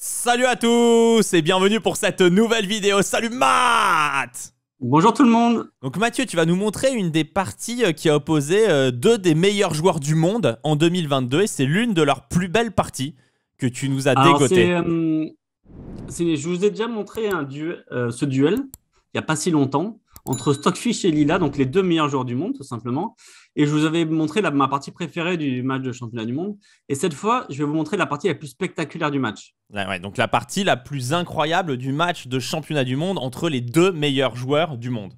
Salut à tous et bienvenue pour cette nouvelle vidéo. Salut Matt Bonjour tout le monde Donc Mathieu, tu vas nous montrer une des parties euh, qui a opposé euh, deux des meilleurs joueurs du monde en 2022 et c'est l'une de leurs plus belles parties que tu nous as dégotées. Euh, je vous ai déjà montré ce duel il n'y a pas si longtemps entre Stockfish et Lila, donc les deux meilleurs joueurs du monde tout simplement. Et je vous avais montré ma partie préférée du match de championnat du monde. Et cette fois, je vais vous montrer la partie la plus spectaculaire du match. donc la partie la plus incroyable du match de championnat du monde entre les deux meilleurs joueurs du monde.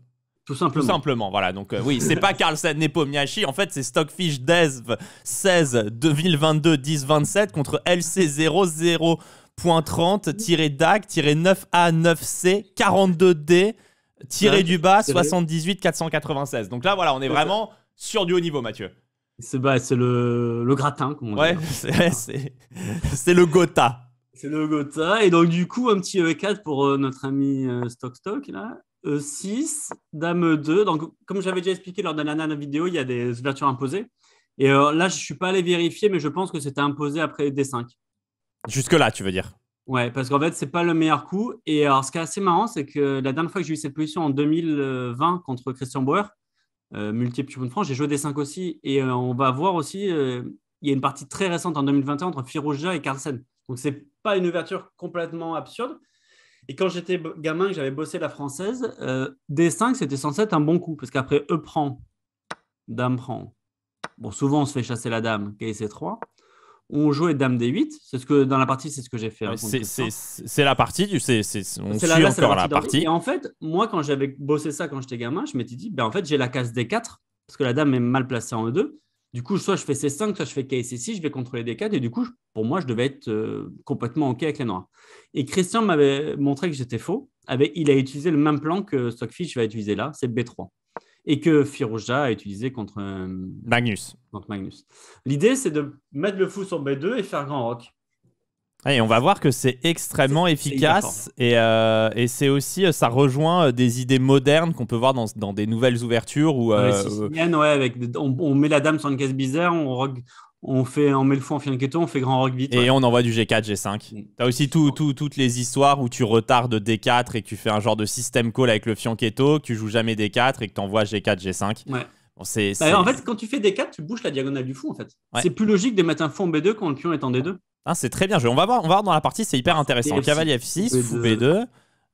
Tout simplement. Tout simplement, voilà. Donc oui, euh, oui, c'est pas Carlsen Nepomniachtchi. En fait, c'est Stockfish Dev 16 2022 10 27 contre LC 0030 .30-DAC-9A9C 42D tiré du bas 78 496. Donc là voilà, on est vraiment sur du haut niveau, Mathieu. C'est bah, le, le gratin, comme on Ouais, hein. c'est le Gotha. C'est le Gotha. Et donc, du coup, un petit E4 pour euh, notre ami euh, Stock Stock, là. E6, Dame 2. Donc, comme j'avais déjà expliqué lors de la dernière vidéo, il y a des ouvertures imposées. Et euh, là, je ne suis pas allé vérifier, mais je pense que c'était imposé après D5. Jusque-là, tu veux dire Ouais, parce qu'en fait, c'est pas le meilleur coup. Et alors, ce qui est assez marrant, c'est que la dernière fois que j'ai eu cette position en 2020 contre Christian Bauer, euh, multiple points de France. J'ai joué des 5 aussi. Et euh, on va voir aussi, euh, il y a une partie très récente en 2021 entre Firoja et Carlsen. Donc, c'est pas une ouverture complètement absurde. Et quand j'étais gamin que j'avais bossé la française, des D5, c'était censé être un bon coup, parce qu'après E prend, Dame prend. Bon, souvent, on se fait chasser la dame, kc 3 on jouait Dame D8. C'est ce que dans la partie, c'est ce que j'ai fait. Hein, c'est la partie, du, sais, on suit la, encore la partie, Et en fait, moi, quand j'avais bossé ça quand j'étais gamin, je m'étais dit, ben, en fait, j'ai la case D4 parce que la dame est mal placée en E2. Du coup, soit je fais C5, soit je fais KC6, je vais contrôler D4. Et du coup, pour moi, je devais être euh, complètement OK avec les noirs. Et Christian m'avait montré que j'étais faux. il a utilisé le même plan que Stockfish va utiliser là, c'est B3 et que Firoja a utilisé contre euh, Magnus. Magnus. L'idée, c'est de mettre le fou sur B2 et faire grand rock. Et on va voir que c'est extrêmement efficace et, euh, et c'est aussi euh, ça rejoint des idées modernes qu'on peut voir dans, dans, des nouvelles ouvertures où ouais, avec, on, met la dame sur une caisse bizarre, on, on fait met le fou en fianchetto, on fait grand rock vite. Et on envoie du G4, G5. Mm. T'as aussi toutes les histoires où tu retardes D4 et que tu fais un genre de système call avec le fianchetto, que tu joues jamais D4 et que tu envoies G4, G5. Ouais. Bah, en fait, quand tu fais D4, tu bouges la diagonale du fou en fait. C'est plus logique de mettre un fou en B2 quand le pion est en D2. Ah, c'est très bien joué. On va voir, on voir dans la partie, c'est hyper intéressant. Cavalier F6, fou B2.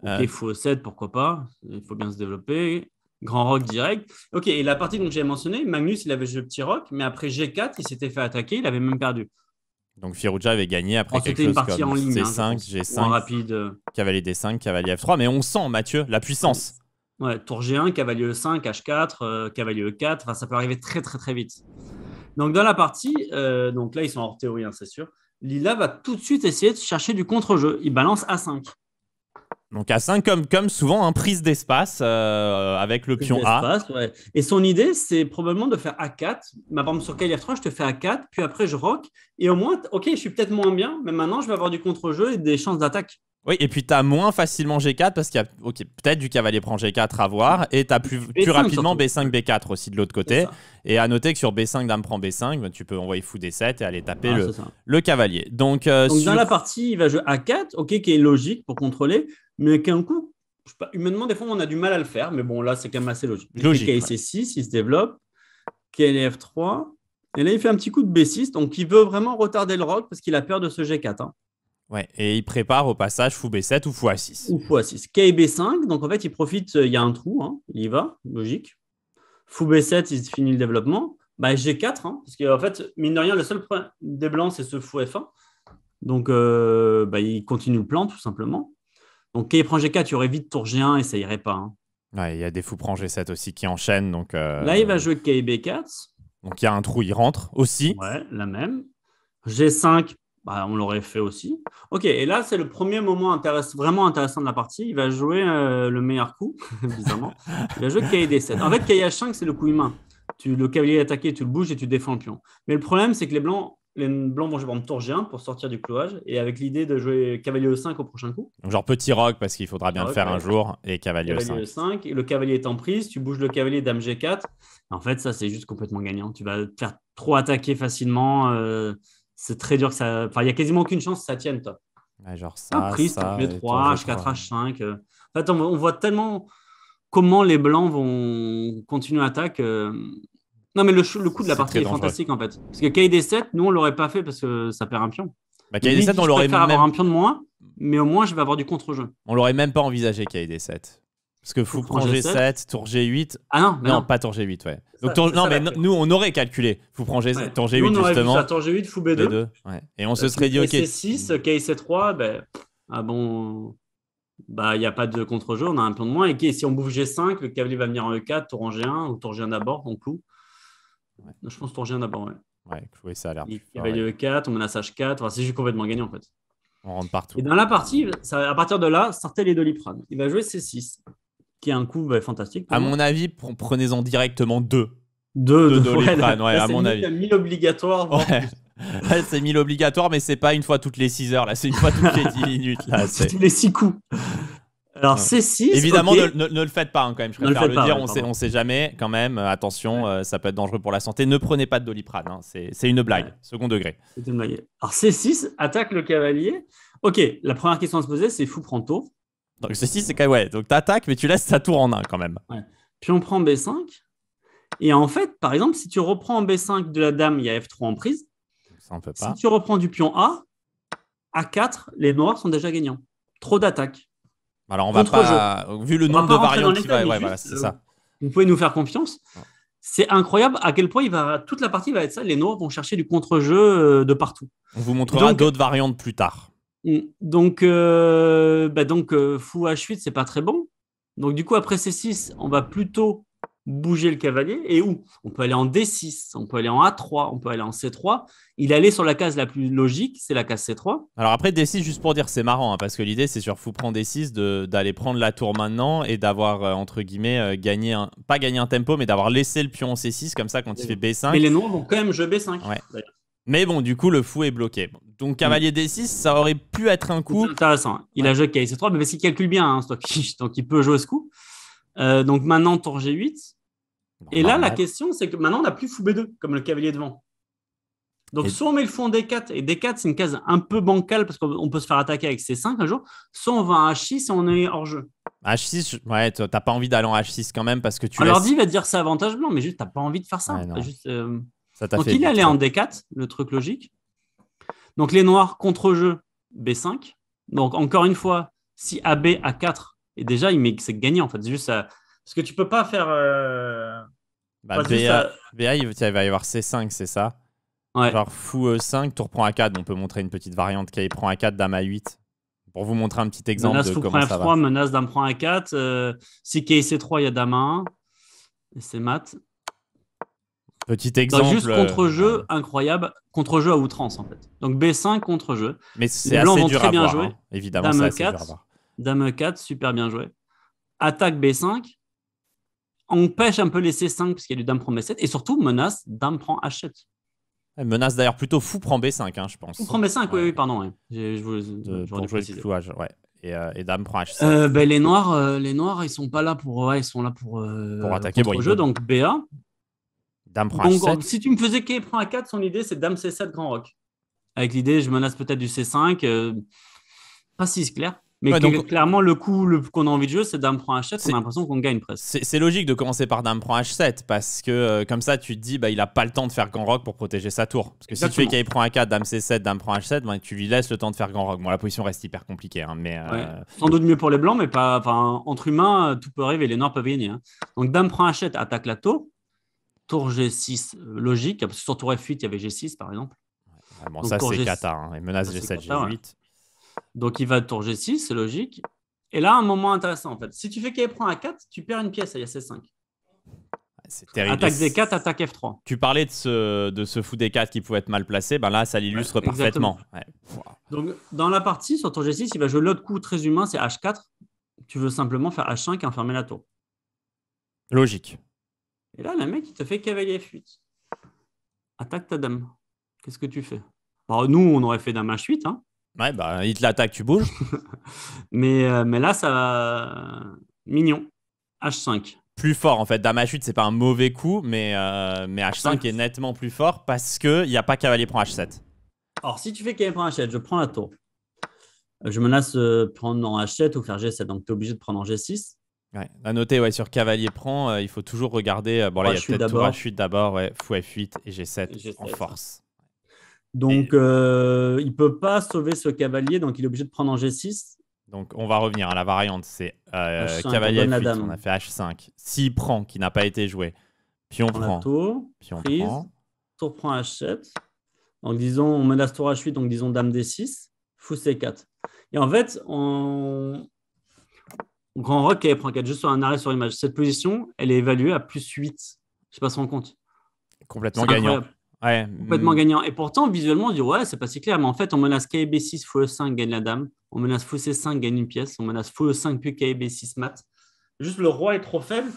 Euh... Ok, 7 e pourquoi pas Il faut bien se développer. Grand Rock direct. Ok, et la partie dont j'ai mentionné, Magnus, il avait joué Petit Rock, mais après G4, il s'était fait attaquer, il avait même perdu. Donc Firouja avait gagné après quelque chose une partie en ligne, C5, hein, G5, rapide. Euh. cavalier D5, cavalier F3. Mais on sent, Mathieu, la puissance. Ouais, tour G1, cavalier E5, H4, euh, cavalier E4. ça peut arriver très, très, très vite. Donc, dans la partie, euh, donc là, ils sont hors théorie, hein, c'est sûr. Lila va tout de suite essayer de chercher du contre-jeu. Il balance A5. Donc à 5, comme, comme souvent, un hein, prise d'espace euh, avec le pion A. Et son idée, c'est probablement de faire A4. Ma bah, par sur k 3 je te fais A4, puis après je rock. Et au moins, ok, je suis peut-être moins bien, mais maintenant je vais avoir du contre-jeu et des chances d'attaque. Oui, et puis tu as moins facilement G4 parce qu'il y a peut-être du cavalier prend G4 à voir, et tu as plus, plus rapidement B5, B4 aussi de l'autre côté. Et à noter que sur B5, dame prend B5, bah, tu peux envoyer fou D7 et aller taper ah, le, cavalier. Donc, euh, dans la partie, il va jouer A4, ok, qui est logique pour contrôler mais qu'un coup, pas, humainement, des fois, on a du mal à le faire, mais bon, là, c'est quand même assez logique. kc 6 il se développe, kf 3 et là, il fait un petit coup de B6, donc il veut vraiment retarder le rock parce qu'il a peur de ce G4. Hein. Ouais, et il prépare au passage fou B7 ou fou A6. Ou fou A6. KB5, donc en fait, il profite, euh, il y a un trou, hein. il y va, logique. Fou B7, il finit le développement. Bah, G4, hein, parce qu'en fait, mine de rien, le seul point des blancs, c'est ce fou F1. Donc, euh, bah, il continue le plan, tout simplement. Donc, K prend G4, il y aurait vite tour G1 et ça irait pas. Hein. il y a des fous prend G7 aussi qui enchaînent. Euh, là, il va jouer K B4. Donc, il y a un trou, il rentre aussi. Ouais, la même. G5, bah, on l'aurait fait aussi. Ok, et là, c'est le premier moment vraiment intéressant de la partie. Il va jouer euh, le meilleur coup, évidemment. Il va jouer K D7. En fait, K H5, c'est le coup humain. Tu, le cavalier est attaqué, tu le bouges et tu défends le pion. Mais le problème, c'est que les blancs les blancs vont jouer par tour G1 pour sortir du clouage et avec l'idée de jouer cavalier E5 au prochain coup. Genre petit rock parce qu'il faudra bien le ah faire un jour et cavalier, E5. Le cavalier est en prise, tu bouges le cavalier dame G4. En fait, ça c'est juste complètement gagnant. Tu vas te faire trop attaquer facilement. Euh, c'est très dur que ça. Enfin, il n'y a quasiment aucune chance que ça tienne, toi. genre ah, ça. ça, 3 H4, H5. En fait, on, voit tellement comment les blancs vont continuer l'attaque. Euh, non, mais le, coup de la partie est fantastique en fait. Parce que KD7, nous on l'aurait pas fait parce que ça perd un pion. Bah, KD7, on l'aurait même. avoir un pion de moins, mais au moins je vais avoir du contre-jeu. On l'aurait même pas envisagé KD7. Parce que fou prend G7, tour G8. Ah non, non, pas tour G8, ouais. Donc non, mais nous, on aurait calculé fou prend G7, tour G8, nous, on justement. Tour G8, fou B2. Et on se euh, serait dit, ok. c 6 KC3, ben. Ah bon. Bah, il n'y a pas de contre-jeu, on a un pion de moins. Et si on bouffe G5, le cavalier va venir en E4, tour en G1, ou tour G1 d'abord, on cloue. Je pense revient d'abord, ouais. Ouais, voulais ça a l'air. Il le 4, on h 4. Enfin, c'est juste complètement gagné en fait. On rentre partout. Et dans la partie, ça, à partir de là, sortez les doliprane. Il va jouer C6, qui est un coup bah, fantastique. À mon avis, prenez-en directement deux. Deux, deux, doliprane, ouais, à mon avis. 1000 obligatoires. c'est 1000 obligatoires, mais c'est pas une fois toutes les 6 heures, là, c'est une fois toutes les 10 minutes. Là, tous les 6 coups. Alors, C6. Évidemment, ne, le faites pas hein, quand même. Je préfère ne le, le dire. on, sait, sait jamais quand même. Euh, attention, euh, ça peut être dangereux pour la santé. Ne prenez pas de doliprane. Hein, c'est une blague. Second degré. C'est une blague. Alors, C6 attaque le cavalier. Ok, la première question à se poser, c'est fou prend tôt. Donc, C6, c'est quand Ouais, donc t'attaques, mais tu laisses ta tour en 1 quand même. Puis on prend B5. Et en fait, par exemple, si tu reprends en B5 de la dame, il y a F3 en prise. Ça, on peut pas. Si tu reprends du pion A, A4, les noirs sont déjà gagnants. Trop d'attaques. Alors on va pas, vu le nombre de variantes qui va, ouais, voilà, c'est euh, ça. Vous pouvez nous faire confiance. C'est incroyable à quel point il va, toute la partie va être ça. Les Noirs vont chercher du contre-jeu euh, de partout. On vous montrera d'autres variantes plus tard. Mm. Donc, euh, bah, donc fou H8, c'est pas très bon. Donc, du coup, après C6, on va plutôt bouger le cavalier et où On peut aller en D6, on peut aller en A3, on peut aller en C3. Il allait sur la case la plus logique, c'est la case C3. Alors après D6, juste pour dire, c'est marrant, hein, parce que l'idée c'est sur fou prend D6 d'aller prendre la tour maintenant et d'avoir, euh, entre guillemets, euh, gagné pas gagné un tempo, mais d'avoir laissé le pion en C6, comme ça quand il fait B5. Mais les noirs vont quand même jouer B5. Mais bon, du coup, le fou est bloqué. Donc, cavalier D6, ça aurait pu être un coup. Intéressant. Hein. Il a joué cavalier C3, mais parce qu'il calcule bien, hein, donc il peut jouer ce coup. Euh, donc maintenant, tour G8. Et là, la question, c'est que maintenant, on n'a plus fou B2 comme le cavalier devant Donc, soit on met le fou en D4, et D4, c'est une case un peu bancale parce qu'on peut se faire attaquer avec C5 un jour, soit on va en H6 et on est hors jeu. H6, ouais, t'as pas envie d'aller en H6 quand même parce que tu. Alors, laisses... va dire ça avantage blanc, mais juste, t'as pas envie de faire ça. juste, euh, ça Donc, fait il est en D4, le truc logique. Donc, les noirs contre-jeu, B5. Donc, encore une fois, si AB a 4, et déjà, il met... c'est gagné en fait. Juste, ça parce que tu peux pas faire. Euh, BA, il va y avoir C5, c'est ça ouais. Genre fou E5, euh, tour prend A4. On peut montrer une petite variante qui prend A4, dame A8. Pour vous montrer un petit exemple menace de comment prend 3 Menace dame prend A4. Euh, si K C3, il y a dame A1. C'est mat. Petit exemple. juste contre-jeu, incroyable. Contre-jeu à outrance, en fait. Donc B5, contre-jeu. Mais c'est assez dur très à bien joué. Hein. Évidemment, dame voir. Dame 4, super bien joué. Attaque B5 empêche un peu les C5 parce qu'il y a du Dame prend B7 et surtout menace Dame prend H7. Elle menace d'ailleurs plutôt fou prend B5, hein, je pense. Fou prend B5, oui, oui, pardon. Ouais. Je, pour jouer le clouage, ouais. Et, euh, et, Dame prend H7. Euh, ben, les, noirs, ils euh, les noirs, ils sont pas là pour. Ouais, ils sont là pour. pour attaquer le jeu, donc BA. Dame prend donc, 7 Si tu me faisais qu'il prend A4, son idée c'est Dame C7, Grand Rock Avec l'idée, je menace peut-être du C5. pas si clair. Mais clairement, le coup qu'on a envie de jouer, c'est Dame prend H7, on a l'impression qu'on gagne presque. C'est logique de commencer par Dame prend H7, parce que euh, comme ça, tu te dis, bah, il a pas le temps de faire Grand Rock pour protéger sa tour. Parce que si tu fais qu'il prend A4, Dame C7, Dame prend H7, tu lui laisses le temps de faire Grand Rock. Bon, la position reste hyper compliquée. Hein, mais, euh, Sans doute mieux pour les Blancs, mais pas, entre humains, euh, tout peut arriver, les Noirs peuvent gagner. Hein. Donc Dame prend H7, attaque la tour. Tour G6, logique, parce que sur Tour F8, il y avait G6 par exemple. Ah, bon, hein, ça c'est Qatar, menace G7, G8. Donc il va tour G6, c'est logique. Et là, un moment intéressant en fait. Si tu fais qu'il prend A4, tu perds une pièce à IAC5. C'est terrible. Attaque D4, attaque F3. Tu parlais de ce, de ce fou D4 qui pouvait être mal placé, ben là, ça l'illustre parfaitement. Donc, dans la partie, sur tour G6, il va jouer l'autre coup très humain, c'est H4. Tu veux simplement faire H5 et enfermer la tour. Logique. Et là, le mec, il te fait cavalier F8. Attaque ta dame. Qu'est-ce que tu fais alors bah, Nous, on aurait fait dame H8. Hein. Ouais, bah, il te l'attaque, tu bouges. mais, euh, mais là, ça va. Euh, mignon. H5. Plus fort, en fait. Dame H8, c'est pas un mauvais coup, mais, euh, mais H5, est nettement plus fort parce qu'il n'y a pas cavalier prend H7. Alors, si tu fais cavalier prend H7, je prends la tour. Je menace prendre en H7 ou faire G7, donc tu es obligé de prendre en G6. Ouais. À noter, ouais, sur cavalier prend, il faut toujours regarder. bon, là, il y a peut-être tour H8 d'abord, ouais, fou F8 et G7. en force. Donc, euh, il ne peut pas sauver ce cavalier, donc il est obligé de prendre en G6. Donc, on va revenir à la variante c'est euh, cavalier on a fait H5. S'il prend, qui n'a pas été joué, pion on prend. Tour, pion prend. Tour prend H7. Donc, disons, on menace tour H8, donc disons dame D6, fou C4. Et en fait, on... Grand Rock il prend 4 juste sur un arrêt sur image. Cette position, elle est évaluée à plus 8. Je ne sais pas si on compte. Complètement gagnant complètement hmm. gagnant. Et pourtant, visuellement, on dit ouais, c'est pas si clair, mais en fait, on menace KB6 fois 5 gagne la dame. On menace fou C5, gagne une pièce. On menace fou 5 puis KB6 mat. Juste le roi est trop faible.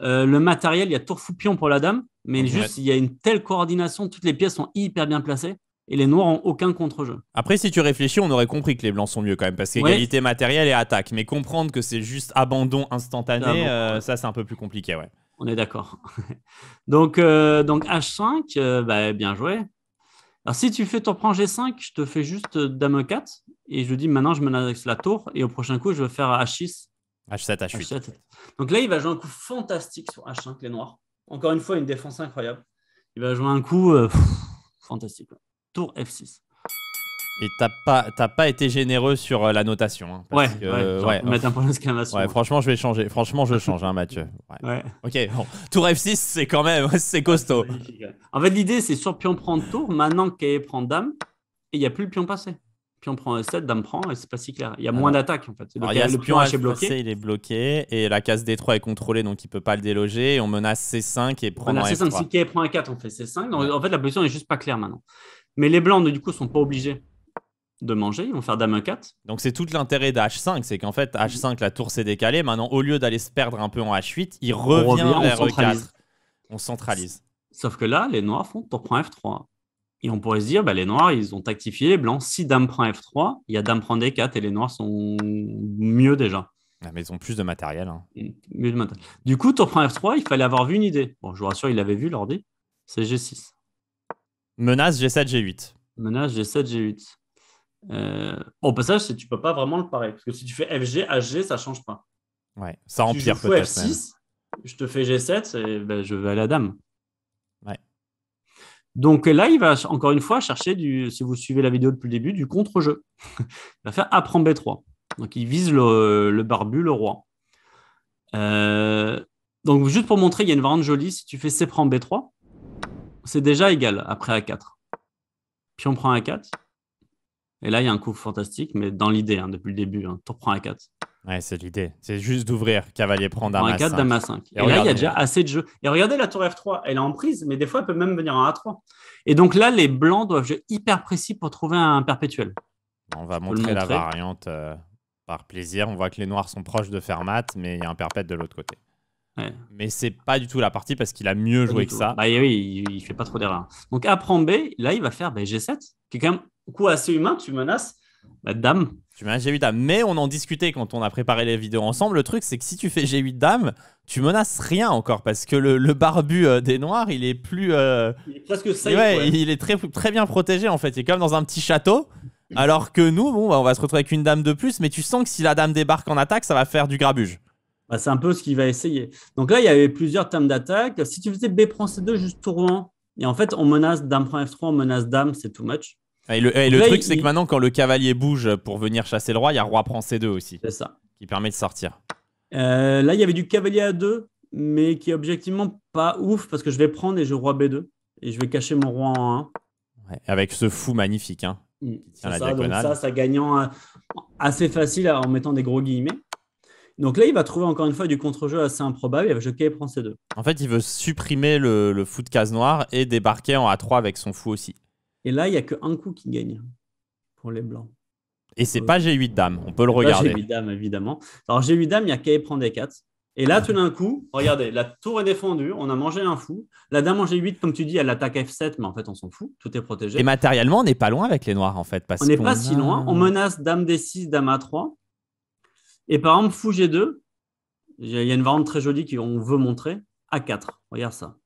Euh, le matériel, il y a tour fou pion pour la dame, mais juste, il y a une telle coordination, toutes les pièces sont hyper bien placées et les noirs ont aucun contre-jeu. Après, si tu réfléchis, on aurait compris que les blancs sont mieux quand même, parce qu'égalité ouais. matérielle et attaque. Mais comprendre que c'est juste abandon instantané, euh, ça c'est un peu plus compliqué, ouais. On est d'accord. donc, euh, donc H5, euh, bah, bien joué. Alors si tu fais ton prend G5, je te fais juste euh, Dame 4 et je dis maintenant je menace la tour et au prochain coup je vais faire H6. H7, H8. 7 Donc là il va jouer un coup fantastique sur H5 les noirs. Encore une fois une défense incroyable. Il va jouer un coup fantastique. Tour F6. Et t'as pas, pas été généreux sur euh, la notation. Hein, parce ouais, que, ouais, euh, ouais, mettre un point d'exclamation. Ouais, franchement, je vais changer. Franchement, je change, hein, Mathieu. Ouais. Ok, bon. Tour F6, c'est quand même, c'est costaud. En fait, l'idée, c'est sur pion prend tour, maintenant qu'elle prend dame, et il n'y a plus le pion passé. Pion prend 7, dame prend, et c'est pas si clair. Il y a ah moins d'attaques, en fait. alors, le pion H est bloqué. il est bloqué, et la case D3 est contrôlée, donc il ne peut pas le déloger. Et on menace C5 et prend on menace C5, Si K prend un 4, on fait C5. Donc, en fait, la position n'est juste pas claire maintenant. Mais les blancs, du coup, sont pas obligés de manger, ils vont faire dame 4. Donc c'est tout l'intérêt h 5 c'est qu'en fait H5 la tour s'est décalée, maintenant au lieu d'aller se perdre un peu en H8, il revient, vers E4. Euh, on centralise. Sauf que là, les noirs font tour prend F3. Et on pourrait se dire, bah, les noirs, ils ont tactifié les blancs. Si dame prend F3, il y a dame prend D4 et les noirs sont mieux déjà. Ah, mais ils ont plus de matériel. Hein. Mmh, du coup, tour prend F3, il fallait avoir vu une idée. Bon, je vous rassure, il l'avait vu l'ordi. C'est G6. Menace G7, G8. Menace G7, G8. Euh, au passage, tu peux pas vraiment le parer. Parce que si tu fais FG, HG ça change pas. Ouais, ça empire si peut-être. F6, je te fais G7 et ben, je vais à la dame. Ouais. Donc là, il va encore une fois chercher, du, si vous suivez la vidéo depuis le début, du contre-jeu. il va faire A prend B3. Donc il vise le, barbu, le roi. Euh, donc juste pour montrer, il y a une variante jolie. Si tu fais C prend B3, c'est déjà égal après A4. Puis on prend A4. Et là, il y a un coup fantastique, mais dans l'idée, hein, depuis le début, Tour prend a 4. Ouais, c'est l'idée. C'est juste d'ouvrir, cavalier prend dame a dame 5. Et, là, il y a déjà assez de jeux. Et regardez la tour F3, elle est en prise, mais des fois, elle peut même venir en A3. Et donc là, les blancs doivent jouer hyper précis pour trouver un perpétuel. On va montrer, la variante euh, par plaisir. On voit que les noirs sont proches de faire mat, mais il y a un perpète de l'autre côté. Mais Mais c'est pas du tout la partie parce qu'il a mieux joué que ça. Bah oui, il, ne fait pas trop d'erreurs. Donc prend B, là il va faire bah, G7, qui est quand même coup, assez humain, tu menaces la bah, dame. Tu menaces G8 dame. Mais on en discutait quand on a préparé les vidéos ensemble. Le truc, c'est que si tu fais G8 dame, tu menaces rien encore parce que le, barbu euh, des noirs, il est plus. Euh, il est presque safe. Ouais, Il est très, très bien protégé en fait. Il est comme dans un petit château. Alors que nous, bon, bah, on va se retrouver avec une dame de plus, mais tu sens que si la dame débarque en attaque, ça va faire du grabuge. Bah, c'est un peu ce qu'il va essayer. Donc là, il y avait plusieurs thèmes d'attaque. Si tu faisais B prend C2, juste tour et en fait, on menace dame prend F3, on menace dame, c'est too much. Et le, truc, c'est que maintenant, quand le cavalier bouge pour venir chasser le roi, il y a roi prend C2 aussi. C'est ça. Qui permet de sortir. Euh, là, il y avait du cavalier à 2, mais qui est objectivement pas ouf parce que je vais prendre et je roi B2. Et je vais cacher mon roi en 1. avec ce fou magnifique. Hein, mm. ça, gagnant euh, assez facile en mettant des gros guillemets. Donc là, il va trouver encore une fois du contre-jeu assez improbable. Il va jouer et prend C2. En fait, il veut supprimer le, le fou de case noire et débarquer en A3 avec son fou aussi. Et là, il n'y a qu'un coup qui gagne pour les blancs. Et c'est n'est pas G8 dame, on peut le regarder. G8 dame, évidemment. Alors G8 dame, il y a qu'à prendre d 4. Et là, tout d'un coup, regardez, la tour est défendue, on a mangé un fou. La dame en G8, comme tu dis, elle attaque F7, mais en fait, on s'en fout, tout est protégé. Et matériellement, on n'est pas loin avec les noirs, en fait. on n'est pas si loin. On menace dame D6, dame A3. Et par exemple, fou G2, il y a une variante très jolie qu'on veut montrer, A4. Regarde ça.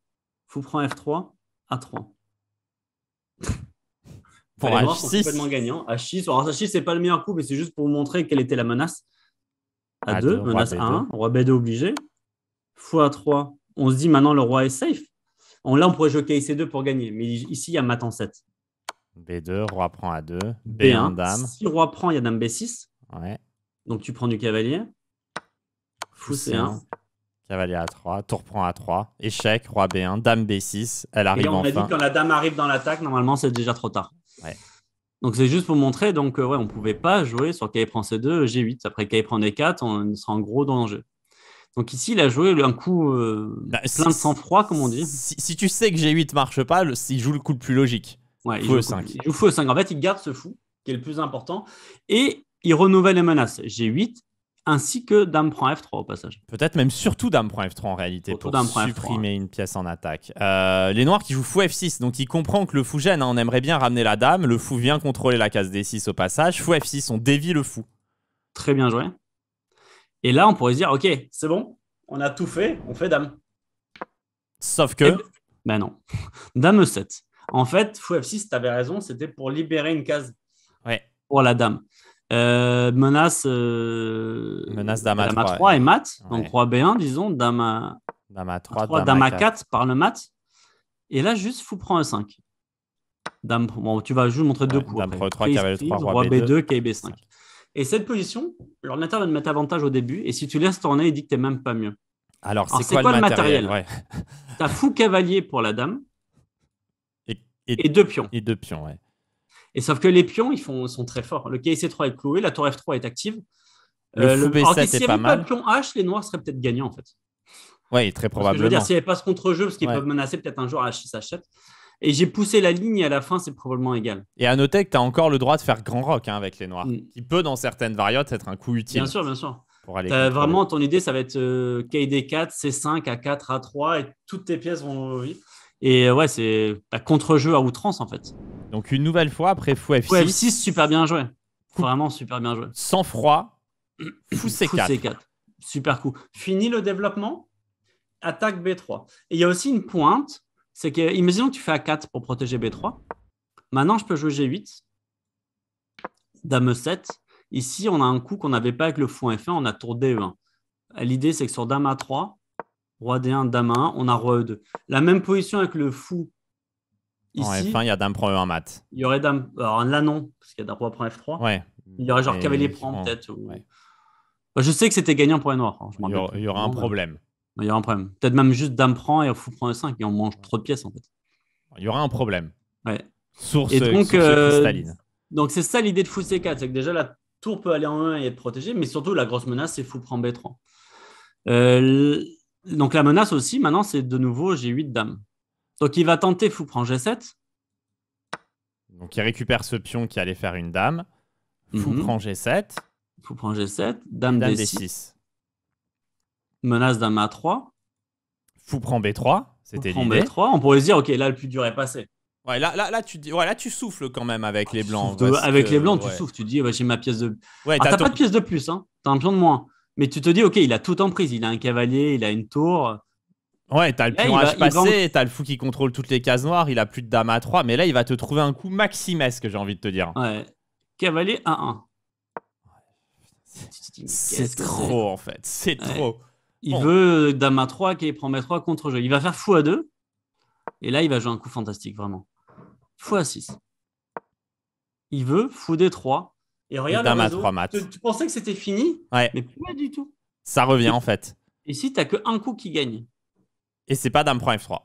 Fou prend F3, A3. Pour H6. complètement gagnant. H6. Alors, H6, c'est pas le meilleur coup, mais c'est juste pour montrer quelle était la menace. A2, menace A1, roi B2 obligé. a 3 on se dit maintenant le roi est safe. là, on pourrait jouer KC2 pour gagner, mais ici, il y a mat en 7. B2, roi prend A2, B1, dame. Si roi prend, il y a dame B6. Donc tu prends du cavalier. Fou C1. Cavalier A3, tour prend A3, échec, roi B1, dame B6, elle arrive en fin on dit quand la dame arrive dans l'attaque, normalement c'est déjà trop tard. Donc c'est juste pour montrer, donc euh, ouais, on pouvait pas jouer sur qu'il prend C2, G8. Après qu'il prend D4, on sera en gros dans jeu Donc ici, il a joué un coup euh, bah, plein de sang-froid, comme on dit. Si, tu sais que G8 marche pas, le, il joue le coup le plus logique. il, joue E5. E5. En fait, il garde ce fou, qui est le plus important, et il renouvelle les menaces. G8, ainsi que Dame prend f 3 au passage. Peut-être même surtout Dame prend f 3 en réalité pour supprimer une pièce en attaque. Euh, les noirs qui jouent fou f6, donc il comprend que le fou gêne, hein. on aimerait bien ramener la dame, le fou vient contrôler la case d6 au passage, fou f6, on dévie le fou. Très bien joué. Et là, on pourrait se dire, ok, c'est bon, on a tout fait, on fait dame. Sauf que... Eh ben, ben non. dame e7. En fait, fou f6, tu avais raison, c'était pour libérer une case ouais. pour la dame. Euh, menace euh, menace Dama, 3, et mat, donc roi B1, disons, Dame 3, Dame, 4. par le mat. Et là, juste fou prend E5. Dame, bon, tu vas juste montrer deux coups. Dame 3, 3, roi, B2, b 5 Et cette position, l'ordinateur va te mettre avantage au début, et si tu laisses tourner, il dit que t'es même pas mieux. Alors, c'est quoi, le matériel, ouais. T'as fou cavalier pour la dame. Et, et deux pions. Et deux pions, ouais. Et sauf que les pions, ils font, sont très forts. Le KC3 est cloué, la tour F3 est active. Le, euh, B7 est pas mal. S'il n'y avait pas de pion H, les noirs seraient peut-être gagnants, en fait. Oui, très probablement. je veux dire, s'il n'y avait pas ce contre-jeu, parce qu'ils peut peuvent menacer peut-être un jour H6, H7. Et j'ai poussé la ligne et à la fin, c'est probablement égal. Et à noter que tu as encore le droit de faire grand rock hein, avec les noirs, mm. qui peut, dans certaines variantes, être un coup utile. Bien sûr, bien sûr. vraiment, ton idée, ça va être KD4, C5, A4, A3, et toutes tes pièces vont Et euh, ouais, c'est contre-jeu à outrance, en fait. Donc une nouvelle fois après fou F6. F6 super bien joué. Vraiment super bien joué. Sans froid. Fou C4. Super coup. Fini le développement. Attaque B3. Et il y a aussi une pointe. C'est que, imaginons que tu fais A4 pour protéger B3. Maintenant, je peux jouer G8. Dame 7 Ici, on a un coup qu'on n'avait pas avec le fou F1. On a tour D1. E L'idée, c'est que sur Dame A3, Roi D1, Dame A1, on a Roi E2. La même position avec le fou en F1, il y a Dame prend en maths. Il y aurait Dame. Alors là, non, parce qu'il y a Dame prend e F3. Il y aurait genre Cavalier Prend, peut-être. Bah, je sais que c'était gagnant pour les Noirs. Hein, il, y aura, un problème. Il y aura un problème. Peut-être même juste Dame Prend et Fou Prend E5 et on mange trop de pièces, en fait. Il y aura un problème. Ouais. Source, et donc, euh, Donc, c'est ça l'idée de Fou C4. C'est que déjà, la tour peut aller en 1 et être protégée, mais surtout, la grosse menace, c'est Fou Prend B3. Euh, donc, la menace aussi, maintenant, c'est de nouveau, j'ai 8 dames. Donc il va tenter fou prend G7. Donc il récupère ce pion qui allait faire une dame. Mhm. Fou prend G7. Fou prend G7. Dame, dame D6. Menace dame A3. Fou prend B3. C'était l'idée. B3. On pourrait se dire, ok, là le plus dur est passé. Ouais, là, là, tu dis, ouais, là, tu souffles quand même avec ah, les blancs. avec les blancs, tu souffles. Tu dis, j'ai ma pièce de. Ouais, ah, t'as pas de pièce de plus, hein. T'as un pion de moins. Mais tu te dis, ok, il a tout en prise. Il a un cavalier, il a une tour. Ouais, t'as le pion H passé, t'as le fou qui contrôle toutes les cases noires, il a plus de dame à 3, mais là il va te trouver un coup maximesque, j'ai envie de te dire. Ouais. Cavalier à 1. C'est trop en fait, c'est trop. Il veut dame à 3 qui prend mes 3 contre jeu. Il va faire fou à 2, et là il va jouer un coup fantastique, vraiment. Fou à 6. Il veut fou des 3. Et regarde, dame à 3 Tu, pensais que c'était fini, ouais. mais pas du tout. Ça revient en fait. Ici, si t'as que un coup qui gagne et c'est pas Dame prend F3.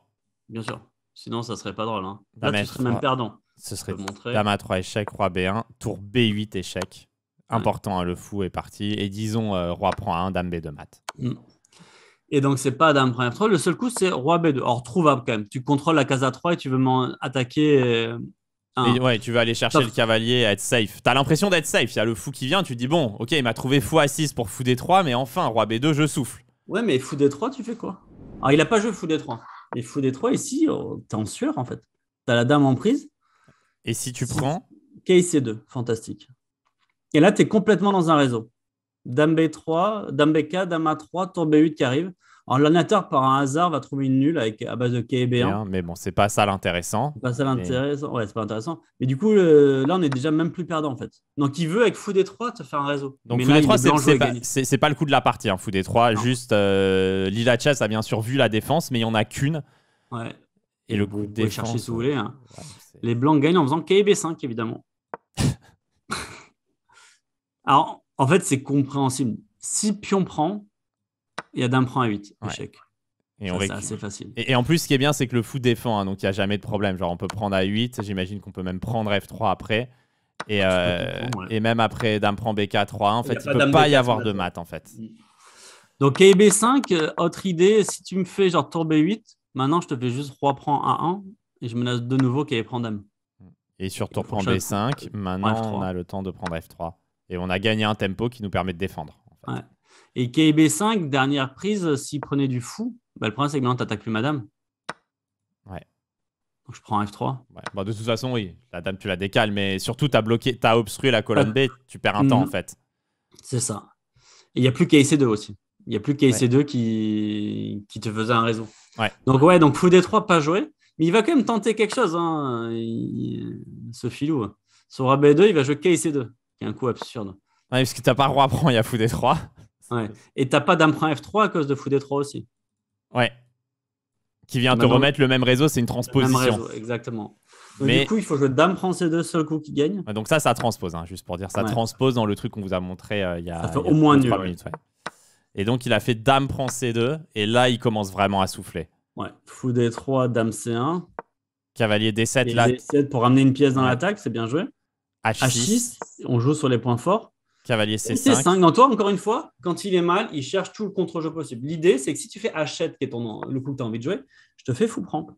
Bien sûr. Sinon, ça serait pas drôle. Hein. Là, tu serais même perdant. Ce serait Dame A3 échec, Roi B1, Tour B8 échec. Important, hein, le fou est parti. Et disons, euh, Roi prend 1, Dame B2 mat. Mm. Et donc, c'est pas Dame prend F3. Le seul coup, c'est Roi B2. Or, trouvable quand même. Tu contrôles la case A3 et tu veux m'attaquer. attaquer. Euh, ouais, tu veux aller chercher le cavalier à être safe. Tu as l'impression d'être safe. Il y a le fou qui vient, tu dis bon, ok, il m'a trouvé fou à 6 pour fou D3, mais enfin, roi B2, je souffle. Ouais, mais fou D3, tu fais quoi alors, il n'a pas joué Fou D3. Et Fou D3, ici, tu oh, t'es en sueur, en fait. T'as la dame en prise. Et si tu prends KC2, fantastique. Et là, tu es complètement dans un réseau. Dame B3, Dame BK, Dame A3, Tour B8 qui arrive l'ordinateur, par un hasard, va trouver une nulle avec, à base de KB1. Mais bon, c'est pas ça l'intéressant. C'est pas ça l'intéressant. Mais... Ouais, c'est pas intéressant. Mais du coup, là, on est déjà même plus perdant, en fait. Donc, il veut, avec Fou trois te faire un réseau. Donc, Fou des c'est pas, c'est, pas le coup de la partie. Hein, Fou Fou trois, juste euh, Lila Chess a bien sûr vu la défense, mais il n'y en a qu'une. Ouais. Et le coup de défense. chercher si vous voulez. Hein. les Blancs gagnent en faisant KB5, évidemment. Alors, en fait, c'est compréhensible. Si pion prend, il y a d'un prend à 8, échec. Et on assez facile. Et, en plus, ce qui est bien, c'est que le fou défend, hein, donc il n'y a jamais de problème. Genre, on peut prendre à 8, j'imagine qu'on peut même prendre F3 après. Ah, euh, et, même après dame prend bk 4 3 en fait, il ne peut pas y avoir de maths, en fait. Mm. Donc, KB5, euh, autre idée, si tu me fais genre tour B8, maintenant je te fais juste roi prend A1 et je menace de nouveau KB prend dame. Et sur tour prend B5, maintenant on a le temps de prendre F3. Et on a gagné un tempo qui nous permet de défendre. Et KB5, dernière prise, euh, s'il prenait du fou, bah, le problème c'est que maintenant t'attaques plus madame. Ouais. Donc je prends F3. Ouais. de toute façon, oui, la dame tu la décales, mais surtout t'as bloqué, t'as obstrué la colonne ah. B, tu perds un temps en mm. fait. C'est ça. Et il n'y a plus KC2 aussi. Il n'y a plus KC2 qui... qui te faisait un réseau. Ouais. Donc ouais, donc fou D3, pas joué. Mais il va quand même tenter quelque chose, hein. ce filou. Sur AB2, il va jouer KC2, qui est un coup absurde. Ouais, parce que t'as pas roi prend, il y a fou D3. Ouais. Et t'as pas prend F3 à cause de fou d 3 aussi. Ouais. Qui vient de te remettre le même réseau, c'est une transposition. exactement. Donc, Mais... Du coup, il faut jouer Dame prend c2 seul coup qui gagne Donc ça, ça transpose, hein, juste pour dire. Ça transpose dans le truc qu'on vous a montré euh, il y a. Ça fait au moins deux minutes, Et donc, il a fait Dame prend C2. Et là, il commence vraiment à souffler. Ouais. Fou D3, Dame C1. Cavalier D7, là. pour ramener une pièce dans l'attaque, c'est bien joué. H6. on joue sur les points forts. Cavalier C5. Dans toi, encore une fois, quand il est mal, il cherche tout le contre-jeu possible. L'idée, c'est que si tu fais H7 qui est ton, le coup que tu as envie de jouer, je te fais fou prendre.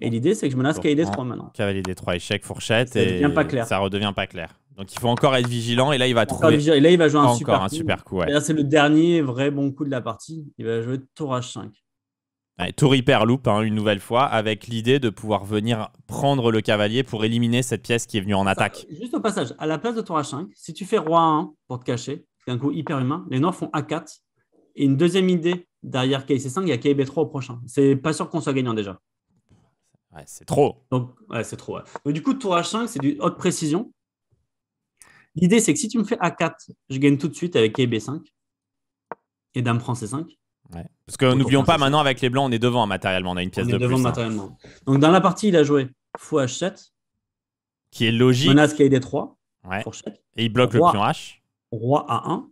Et l'idée, c'est que je menace cavalier D3 maintenant. Cavalier D3, échec, fourchette. Ça et pas clair. Ça redevient pas clair. Donc il faut encore être vigilant. Et là, il va Et là, il va jouer un super coup. super C'est le dernier vrai bon coup de la partie. Il va jouer tour H5 tour hyper loop hein, une nouvelle fois, avec l'idée de pouvoir venir prendre le cavalier pour éliminer cette pièce qui est venue en attaque. Euh, juste au passage, à la place de tour H5, si tu fais roi 1 pour te cacher, c'est un coup hyper humain, les noirs font A4. Et une deuxième idée derrière KC5, il y a KB3 au prochain. C'est pas sûr qu'on soit gagnant déjà. c'est trop. c'est trop. du coup, tour H5, c'est du haute précision. L'idée, c'est que si tu me fais A4, je gagne tout de suite avec KB5 et dame prend C5. Parce que n'oublions pas, maintenant, avec les blancs, on est devant hein, matériellement. On a une pièce de plus, hein. Donc, dans la partie, il a joué fou H7. Qui est logique. Menace qui des 3. Et il bloque le pion H. Roi A1.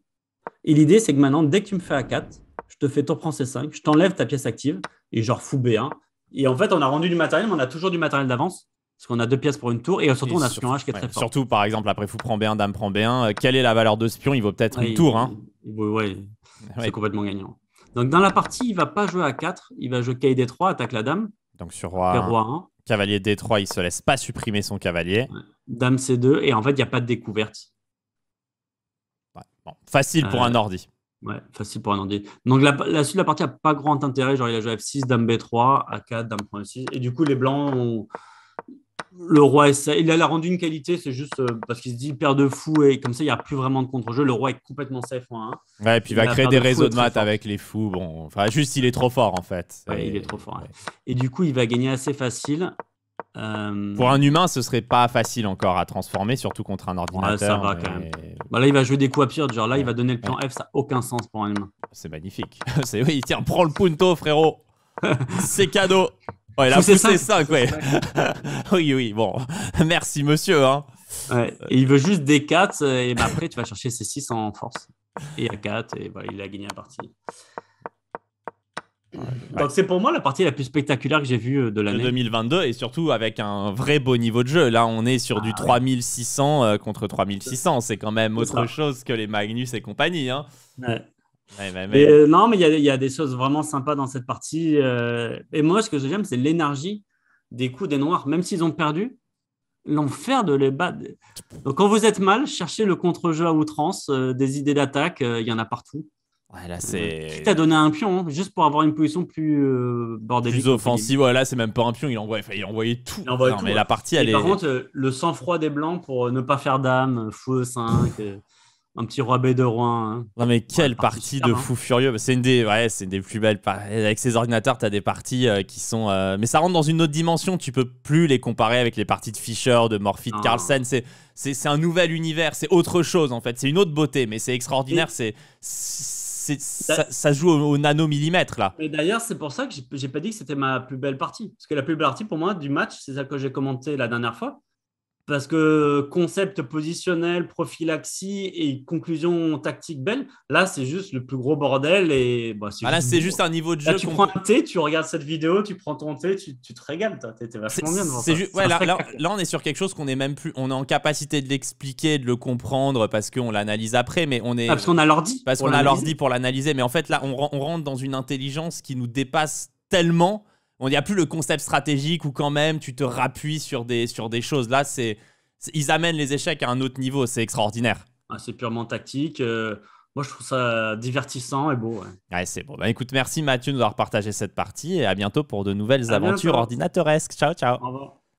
Et l'idée, c'est que maintenant, dès que tu me fais A4, je te fais tour prend C5, je t'enlève ta pièce active, et genre fou B1. Et en fait, on a rendu du matériel, mais on a toujours du matériel d'avance. Parce qu'on a deux pièces pour une tour et surtout on a ce pion H qui est très fort. Surtout par exemple après fou prend B1, dame prend B1, euh, quelle est la valeur de ce pion Il vaut peut-être une tour. Hein. Ouais, c'est complètement gagnant. Donc dans la partie, il va pas jouer à 4, il va jouer kd D3, attaque la dame. Donc sur roi, Cavalier D3, il se laisse pas supprimer son cavalier. Dame C2, et en fait, il n'y a pas de découverte. facile pour euh, un ordi. Ouais, facile pour un ordi. Donc la, suite de la partie n'a pas grand intérêt. Genre, il a joué F6, Dame B3, A4, Dame 6 Et du coup, les blancs ont le roi il a la rendu une qualité, c'est juste euh, parce qu'il se dit père de fou et comme ça il n'y a plus vraiment de contre-jeu. Le roi est complètement safe en hein. Ouais, et puis il va créer des réseaux de maths avec les fous. Bon, enfin, juste il est trop fort en fait. il est trop fort. Et du coup, il va gagner assez facile. Euh, pour un humain, ce serait pas facile encore à transformer, surtout contre un ordinateur. ça va quand même. Bah là, il va jouer des coups à Genre là, il va donner le plan F, ça n'a aucun sens pour un humain. C'est magnifique. c'est oui, tiens, prends le punto, frérot. c'est cadeau. Ouais, la poussée 5, ça ouais. oui, oui, bon. Merci, monsieur. Hein. il veut juste des 4, euh, et ben après, tu vas chercher ses 6 en force. Et à 4, et voilà, il a gagné la partie. Donc c'est pour moi la partie la plus spectaculaire que j'ai vue euh, de l'année. 2022 et surtout avec un vrai beau niveau de jeu. Là on est sur du 3600 ah euh, contre 3600. C'est quand même autre chose que les Magnus et compagnie. Hein. Ouais. Ben, mais... Euh, non, mais il y, a des choses vraiment sympas dans cette partie. Euh. Et moi, ce que j'aime, c'est l'énergie des coups des Noirs, même s'ils ont perdu. L'enfer de les battre. Donc, quand vous êtes mal, cherchez le contre-jeu à outrance, euh, des idées d'attaque, il y en a partout. Ouais, là, c'est. Quitte à donner un pion, hein, juste pour avoir une position plus bordée. Plus offensive, Voilà, c'est même pas un pion, il envoie, tout. non, mais la partie, elle est. Par contre, le sang-froid des Blancs pour ne pas faire dame, fou, 5 un petit roi B de roi. Hein. Non mais quelle partie, de hein. fou furieux. Bah, c'est une des, ouais, c'est des plus belles. Avec ces ordinateurs, tu as des parties euh, qui sont, euh, mais ça rentre dans une autre dimension. Tu peux plus les comparer avec les parties de Fischer, de Morphy, de ah. Carlsen. C'est, c'est, un nouvel univers. C'est autre chose en fait. C'est une autre beauté, mais c'est extraordinaire. C'est ça, joue au, nanomillimètre là. et d'ailleurs, c'est pour ça que j'ai pas dit que c'était ma plus belle partie. Parce que la plus belle partie pour moi du match, c'est celle que j'ai commentée la dernière fois. Parce que concept positionnel, prophylaxie et conclusion tactique belle, là c'est juste le plus gros bordel. Et, bah, ah, là c'est juste un niveau de jeu. Là, tu prends un thé, tu regardes cette vidéo, tu prends ton thé, tu, te régales. T'es vachement bien devant ça. là, on est sur quelque chose qu'on est même plus. On est en capacité de l'expliquer, de le comprendre parce qu'on l'analyse après, mais on est. Ah, parce qu'on a l'ordi. Parce qu'on a l'ordi pour l'analyser. Mais en fait là on, on rentre dans une intelligence qui nous dépasse tellement il n'y a plus le concept stratégique où quand même tu te rappuies sur des, sur des choses. Là, c'est ils amènent les échecs à un autre niveau, c'est extraordinaire. Ah, c'est purement tactique. Euh, moi, je trouve ça divertissant et beau. Ouais. c'est bon. Bah, écoute, merci Mathieu de nous avoir partagé cette partie et à bientôt pour de nouvelles aventures bientôt. Ciao, ciao. Au revoir.